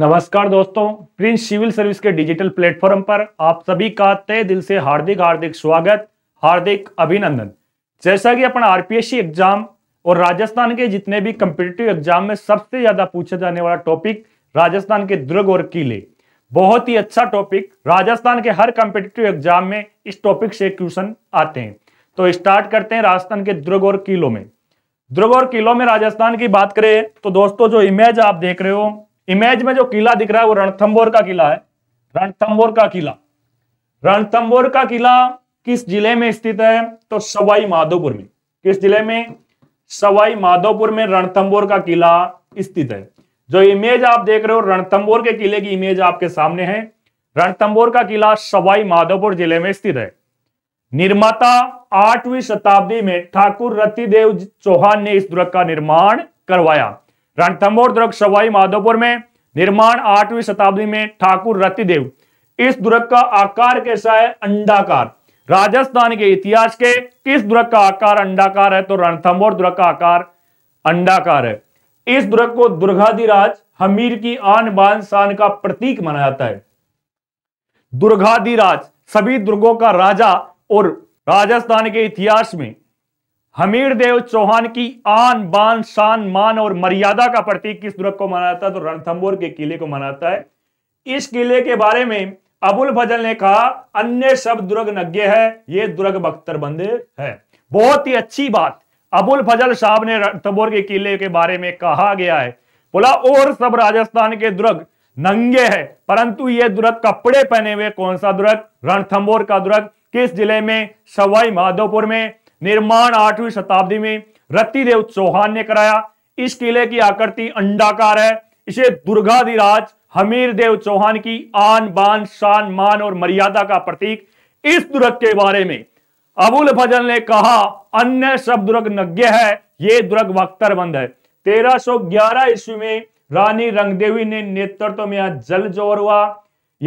नमस्कार दोस्तों Prince civil service के डिजिटल प्लेटफॉर्म पर आप सभी का तय दिल से हार्दिक हार्दिक स्वागत हार्दिक अभिनंदन जैसा कि अपन आरपीएससी एग्जाम और राजस्थान के जितने भी कम्पिटेटिव एग्जाम में सबसे ज्यादा पूछा जाने वाला टॉपिक राजस्थान के दुर्ग और किले बहुत ही अच्छा टॉपिक राजस्थान के हर कम्पिटेटिव एग्जाम में इस टॉपिक से क्वेश्चन आते हैं तो स्टार्ट करते हैं राजस्थान के दुर्ग और किलों में दुर्ग और किलों में राजस्थान की बात करें तो दोस्तों जो इमेज आप देख रहे हो इमेज में जो किला दिख रहा है वो रणथंबोर का किला है रणथंबोर का किला रणथंबोर का किला किस जिले में स्थित है तो सवाई माधोपुर में किस जिले में सवाई माधोपुर में रणथंबोर का किला स्थित है जो इमेज आप देख रहे हो रणथंबोर के किले की इमेज आपके सामने है रणथंबोर का किला सवाई माधोपुर जिले में स्थित है निर्माता आठवीं शताब्दी में ठाकुर रतिदेव चौहान ने इस दुर्ग का निर्माण करवाया रणथम्बोर दुर्ग सवाई माधोपुर में निर्माण आठवीं शताब्दी में ठाकुर रतिदेव इस दुर्ग का आकार कैसा है अंडाकार राजस्थान के इतिहास के किस दुर्ग का आकार अंडाकार है तो रणथम्बोर दुर्ग का आकार अंडाकार है इस दुर्ग को दुर्गाधिराज हमीर की आन बान शान का प्रतीक माना जाता है दुर्गाधिराज सभी दुर्गों का राजा और राजस्थान के इतिहास में हमीर देव चौहान की आन बान शान मान और मर्यादा का प्रतीक किस दुर्ग को माना जाता है तो रणथंबोर के किले को माना जाता है इस किले के बारे में अबुल फजल ने कहा अन्य सब दुर्ग नज्ञ है ये दुर्ग बख्तर बंदे है बहुत ही अच्छी बात अबुल फजल साहब ने रणथंबोर के किले के बारे में कहा गया है बोला और सब राजस्थान के दुर्ग नंगे है परंतु ये दुर्ग कपड़े पहने हुए कौन सा दुर्ग रणथंबोर का दुर्ग किस जिले में सवाई माधोपुर में निर्माण आठवीं शताब्दी में रतिदेव चौहान ने कराया इस किले की आकृति अंडाकार है इसे दुर्गाधिराज हमीर देव चौहान की आन बान शान मान और मर्यादा का प्रतीक इस दुर्ग के बारे में अबुल फजल ने कहा अन्य सब दुर्ग नज्ञ है ये दुर्ग बंद है 1311 ईस्वी में रानी रंगदेवी ने नेतृत्व में यहाँ जल जोर हुआ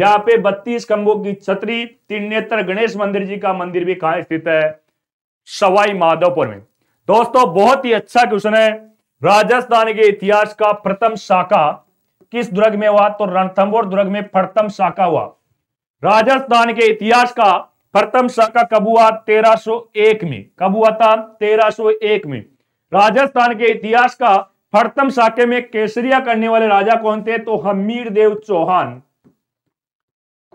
यहाँ पे बत्तीस कंबों की छतरी नेत्र गणेश मंदिर जी का मंदिर भी कहा स्थित है सवाई माधोपुर में दोस्तों बहुत ही अच्छा क्वेश्चन है राजस्थान के इतिहास का प्रथम शाखा किस दुर्ग में हुआ तो रणथम्बोर दुर्ग में प्रथम शाखा हुआ राजस्थान के इतिहास का प्रथम शाखा कब हुआ 1301 में कब हुआ था 1301 में राजस्थान के इतिहास का प्रथम शाखे में केसरिया करने वाले राजा कौन थे तो हमीर देव चौहान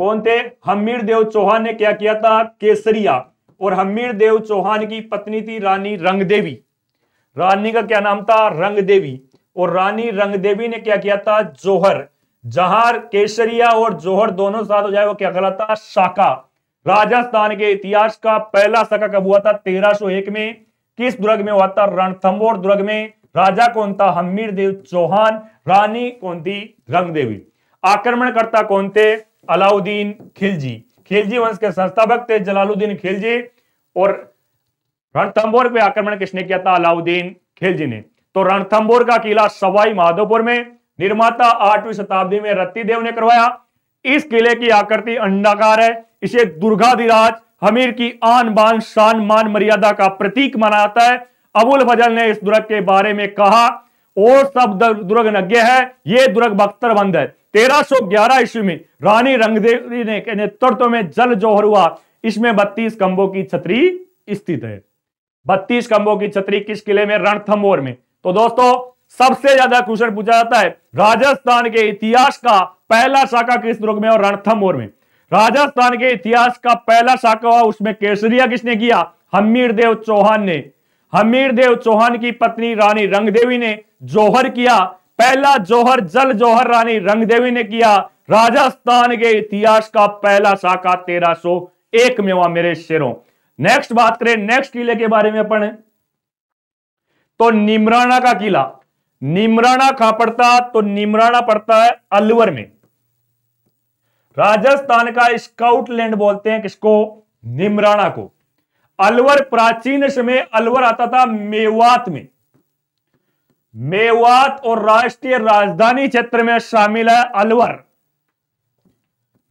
कौन थे हमीर देव चौहान ने क्या किया था केसरिया और हमीर देव चौहान की पत्नी थी रानी रंगदेवी रानी का क्या नाम था रंगदेवी और रानी रंगदेवी ने क्या किया था जोहर जहार केसरिया और जोहर दोनों साथ हो जाए वो क्या कहलाता शाखा राजस्थान के इतिहास का पहला शाखा कब हुआ था 1301 में किस दुर्ग में हुआ था रणथंबोर दुर्ग में राजा कौन था हमीर देव चौहान रानी कौन थी रंगदेवी आक्रमणकर्ता कौन थे अलाउद्दीन खिलजी खिलजी वंश के संस्थापक थे जलालुद्दीन खिलजी और रणथम्बोर पे आक्रमण किसने किया था अलाउद्दीन खिलजी ने तो रणथम्बोर का किला सवाई माधोपुर में निर्माता आठवीं शताब्दी में देव ने करवाया इस किले की आकृति अंडाकार है इसे दुर्गाधिराज हमीर की आन बान शान मान मर्यादा का प्रतीक माना जाता है अबुल फजल ने इस दुर्ग के बारे में कहा और सब दुर्ग नज्ञ है ये दुर्ग बख्तरबंद है 1311 ईस्वी में रानी रंगदेवी ने नेतृत्व में जल जोहर हुआ इसमें बत्तीस कंबों की छतरी स्थित है बत्तीस कंबों की छतरी किस किले में रणथम्बोर में तो दोस्तों सबसे ज्यादा क्वेश्चन पूछा जाता है राजस्थान के इतिहास का पहला शाखा किस दुर्ग में और रणथम्बोर में राजस्थान के इतिहास का पहला शाखा हुआ उसमें केसरिया किसने किया हमीर देव चौहान ने हमीर देव चौहान की पत्नी रानी रंगदेवी ने जोहर किया पहला जौहर जल जौहर रानी रंगदेवी ने किया राजस्थान के इतिहास का पहला शाखा तेरह सो एक में हुआ मेरे शेरों नेक्स्ट बात करें नेक्स्ट किले के बारे में अपने तो निमराना का किला निमराना कहा पड़ता तो निमराना पड़ता है अलवर में राजस्थान का स्काउटलैंड बोलते हैं किसको निमराना को अलवर प्राचीन समय अलवर आता था मेवात में मेवात और राष्ट्रीय राजधानी क्षेत्र में शामिल है अलवर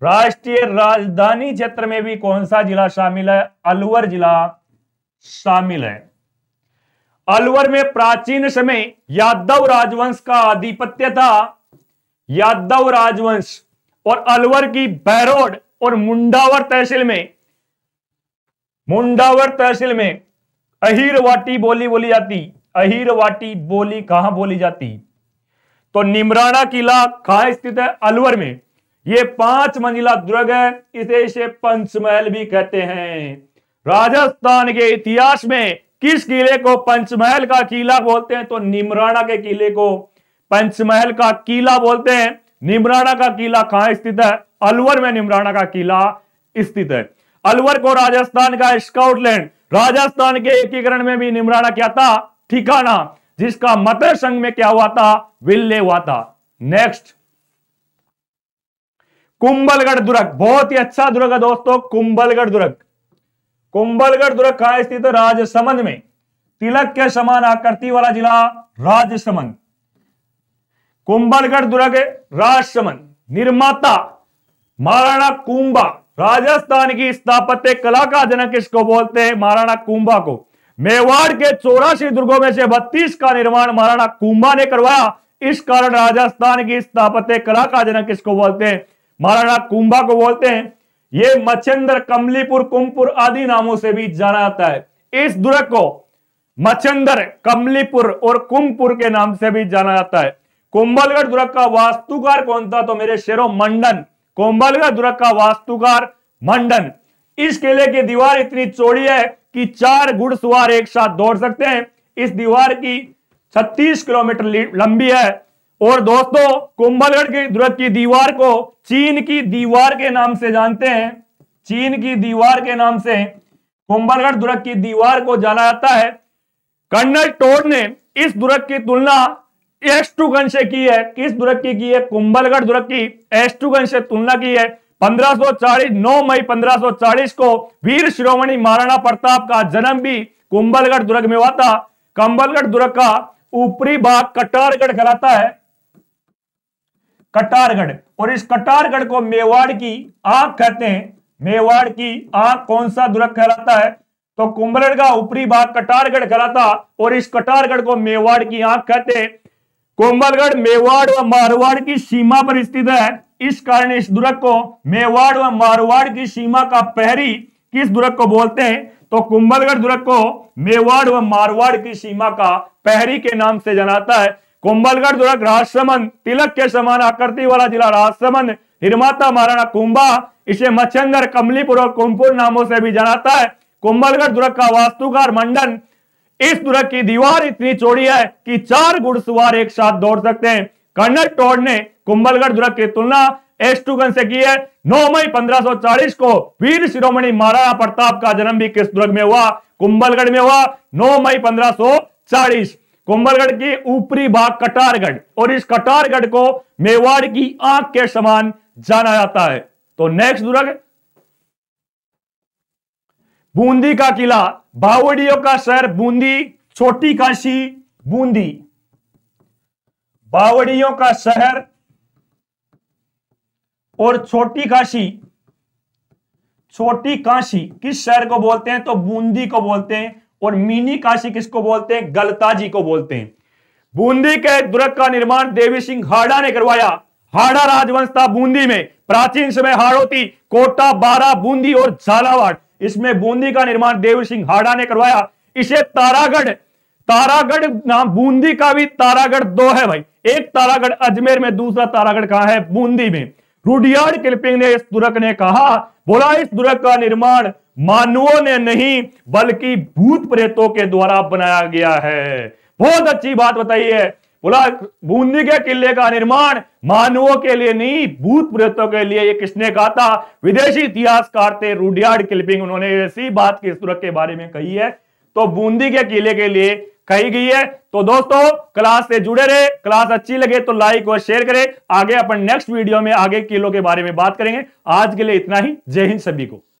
राष्ट्रीय राजधानी क्षेत्र में भी कौन सा जिला शामिल है अलवर जिला शामिल है अलवर में प्राचीन समय यादव राजवंश का आधिपत्य था यादव राजवंश और अलवर की बैरोड और मुंडावर तहसील में मुंडावर तहसील में अहिरवाटी बोली बोली जाती अहिरवाटी बोली कहां बोली जाती तो निमराना किला कहा स्थित है अलवर में ये पांच मंजिला दुर्ग है इसे इसे पंचमहल भी कहते हैं राजस्थान के इतिहास में किस किले को पंचमहल का किला बोलते हैं तो निमराना के किले को पंचमहल का किला बोलते हैं निमराना का किला कहां स्थित है अलवर में निमराना का किला स्थित है अलवर को राजस्थान का स्काउटलैंड राजस्थान के एकीकरण में भी निमराना क्या था ठिकाना जिसका मतर संघ में क्या हुआ था विल्ले हुआ था नेक्स्ट कुंबलगढ़ दुर्ग बहुत ही अच्छा दुर्ग है दोस्तों कुंभलगढ़ दुर्ग कुंबलगढ़ दुर्ग कहा स्थित राजसमंद में तिलक के समान आकृति वाला जिला राजसमंद कुंभलगढ़ दुर्ग राजसमंद निर्माता महाराणा कुंभा राजस्थान की स्थापत्य कला का जनक किसको बोलते हैं महाराणा कुंभा को मेवाड़ के चौरासी दुर्गों में से बत्तीस का निर्माण महाराणा कुंभा ने करवाया इस कारण राजस्थान की स्थापत्य कला का जनक किसको बोलते हैं महाराणा कुंभा को बोलते हैं ये मच्छेंद्र कमलीपुर कुंभपुर आदि नामों से भी जाना जाता है इस दुर्ग को मच्छेंद्र कमलीपुर और कुंभपुर के नाम से भी जाना जाता है कुंभलगढ़ दुर्ग का वास्तुकार कौन था तो मेरे शेरों मंडन कुंभलगढ़ दुर्ग का वास्तुकार मंडन इस किले की दीवार इतनी चौड़ी है कि चार घुड़सवार एक साथ दौड़ सकते हैं इस दीवार की 36 किलोमीटर लंबी है और दोस्तों कुंभलगढ़ की दुर्ग की दीवार को चीन की दीवार के नाम से जानते हैं चीन की दीवार के नाम से कुंभलगढ़ दुर्ग की दीवार को जाना जाता है कर्नल टोड ने इस दुर्ग की तुलना एस टू गन से की है किस दुर्ग की की है कुंभलगढ़ दुर्ग की एस टू गन से तुलना की है 1540 9 मई 1540 को वीर शिरोमणि महाराणा प्रताप का जन्म भी कुंबलगढ़ दुर्ग में हुआ था कंबलगढ़ दुर्ग का ऊपरी भाग कटारगढ़ कहलाता है कटारगढ़ और इस कटारगढ़ को मेवाड़ की आंख कहते हैं मेवाड़ की आंख कौन सा दुर्ग कहलाता है तो कुंभलगढ़ का ऊपरी भाग कटारगढ़ कहलाता और इस कटारगढ़ को मेवाड़ की आंख कहते हैं कुंभलगढ़ मेवाड़ व मारवाड़ की सीमा पर स्थित है इस कारण इस दुर्ग को मेवाड़ व मारवाड़ की सीमा का पहरी किस दुर्ग को बोलते हैं तो कुंभलगढ़ दुर्ग को मेवाड़ व मारवाड़ की सीमा का पहरी के नाम से जनाता है कुंभलगढ़ दुर्ग राजसमंद तिलक के समान आकृति वाला जिला राजसमंद निर्माता महाराणा कुंभा इसे मच्छंदर कमलीपुर और कुमपुर नामों से भी जनाता है कुंभलगढ़ दुर्ग का वास्तुकार मंडन इस दुर्ग की दीवार इतनी चौड़ी है कि चार घुड़सवार एक साथ दौड़ सकते हैं कर्नल टोड ने कुंभलगढ़ दुर्ग की तुलना एस्टूगन से की है 9 मई 1540 को वीर शिरोमणि महाराणा प्रताप का जन्म भी किस दुर्ग में हुआ कुंभलगढ़ में हुआ 9 मई 1540 कुंभलगढ़ की ऊपरी भाग कटारगढ़ और इस कटारगढ़ को मेवाड़ की आंख के समान जाना जाता है तो नेक्स्ट दुर्ग बूंदी का किला बावड़ियों का शहर बूंदी छोटी काशी बूंदी बावड़ियों का शहर और छोटी काशी छोटी काशी किस शहर को बोलते हैं तो बूंदी को बोलते हैं और मिनी काशी किसको बोलते हैं गलताजी को बोलते हैं बूंदी के दुर्ग का निर्माण देवी सिंह हाड़ा ने करवाया हाड़ा राजवंश था बूंदी में प्राचीन समय हाड़ोती कोटा बारा बूंदी और झालावाड़ इसमें बूंदी का निर्माण देवी सिंह हाड़ा ने करवाया इसे तारागढ़ तारागढ़ नाम बूंदी का भी तारागढ़ दो है भाई एक तारागढ़ अजमेर में दूसरा तारागढ़ कहा है बूंदी में रूडियार्ड किलपिंग ने इस दुर्ग ने कहा बोला इस दुर्ग का निर्माण मानवों ने नहीं बल्कि भूत प्रेतों के द्वारा बनाया गया है बहुत अच्छी बात बताई है बोला बूंदी के किले का निर्माण मानवों के लिए नहीं भूत प्रेतों के लिए ये किसने कहा था विदेशी इतिहासकार थे रूडियार्ड किलपिंग उन्होंने ऐसी बात की इस दुर्ग के बारे में कही है तो बूंदी के किले के लिए कही गई है तो दोस्तों क्लास से जुड़े रहे क्लास अच्छी लगे तो लाइक और शेयर करें आगे अपन नेक्स्ट वीडियो में आगे किलो के बारे में बात करेंगे आज के लिए इतना ही जय हिंद सभी को